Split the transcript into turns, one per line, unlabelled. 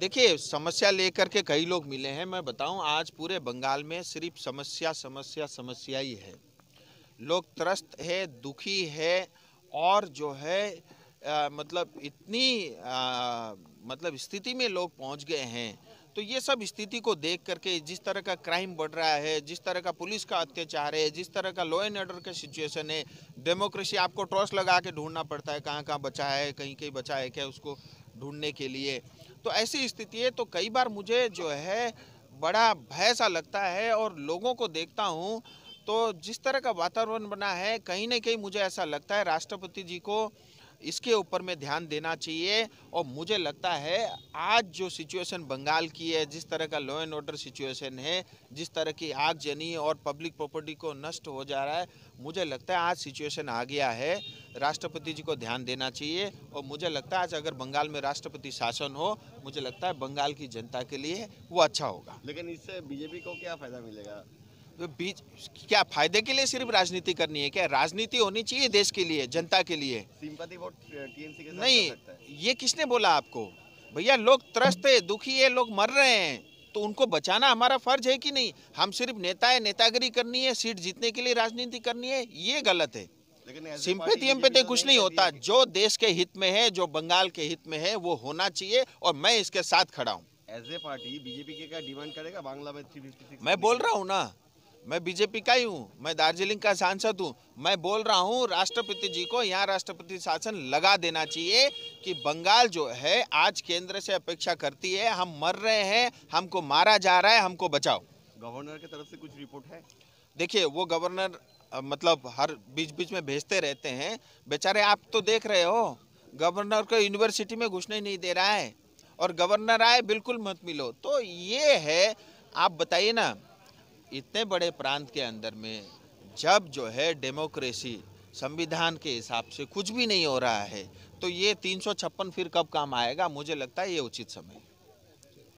देखिए समस्या लेकर के कई लोग मिले हैं मैं बताऊं आज पूरे बंगाल में सिर्फ समस्या समस्या समस्या ही है लोग त्रस्त है दुखी है और जो है आ, मतलब इतनी आ, मतलब स्थिति में लोग पहुंच गए हैं तो ये सब स्थिति को देख करके जिस तरह का क्राइम बढ़ रहा है जिस तरह का पुलिस का अत्याचार है जिस तरह का लॉ एंड ऑर्डर का सिचुएशन है डेमोक्रेसी आपको ट्रॉस लगा के ढूंढना पड़ता है कहाँ कहाँ बचा है कहीं कहीं बचा है क्या उसको ढूंढने के लिए तो ऐसी स्थिति है तो कई बार मुझे जो है बड़ा भय सा लगता है और लोगों को देखता हूँ तो जिस तरह का वातावरण बना है कहीं ना कहीं मुझे ऐसा लगता है राष्ट्रपति जी को इसके ऊपर में ध्यान देना चाहिए और मुझे लगता है आज जो सिचुएशन बंगाल की है जिस तरह का लॉ एंड ऑर्डर सिचुएशन है जिस तरह की आगजनी और पब्लिक प्रॉपर्टी को नष्ट हो जा रहा है मुझे लगता है आज सिचुएशन आ गया है राष्ट्रपति जी को ध्यान देना चाहिए और मुझे लगता है आज अगर बंगाल में राष्ट्रपति शासन हो मुझे लगता है बंगाल की जनता के लिए वो अच्छा होगा लेकिन इससे बीजेपी को क्या फ़ायदा मिलेगा तो बीच क्या फायदे के लिए सिर्फ राजनीति करनी है क्या राजनीति होनी चाहिए देश के लिए जनता के लिए सिंपति वोट टीएमसी के नहीं ये किसने बोला आपको भैया लोग त्रस्त है दुखी है लोग मर रहे हैं तो उनको बचाना हमारा फर्ज है कि नहीं हम सिर्फ नेता है नेतागिरी करनी है सीट जीतने के लिए राजनीति करनी है ये गलत है सिंपति तो एम्पति कुछ नहीं होता जो देश के हित में है जो बंगाल के हित में है वो होना चाहिए और मैं इसके साथ खड़ा हूँ एज ए पार्टी बीजेपी के क्या डिमांड करेगा बांग्ला में मैं बोल रहा हूँ ना मैं बीजेपी का ही हूँ मैं दार्जिलिंग का सांसद हूँ मैं बोल रहा हूँ राष्ट्रपति जी को यहाँ राष्ट्रपति शासन लगा देना चाहिए कि बंगाल जो है आज केंद्र से अपेक्षा करती है हम मर रहे हैं हमको मारा जा रहा है हमको बचाओ गवर्नर की तरफ से कुछ रिपोर्ट है देखिए वो गवर्नर मतलब हर बीच बीच में भेजते रहते हैं बेचारे आप तो देख रहे हो गवर्नर को यूनिवर्सिटी में घुसने नहीं दे रहा है और गवर्नर आए बिल्कुल मत मिलो तो ये है आप बताइए ना इतने बड़े प्रांत के अंदर में जब जो है डेमोक्रेसी संविधान के हिसाब से कुछ भी नहीं हो रहा है तो ये तीन फिर कब काम आएगा मुझे लगता है ये उचित समय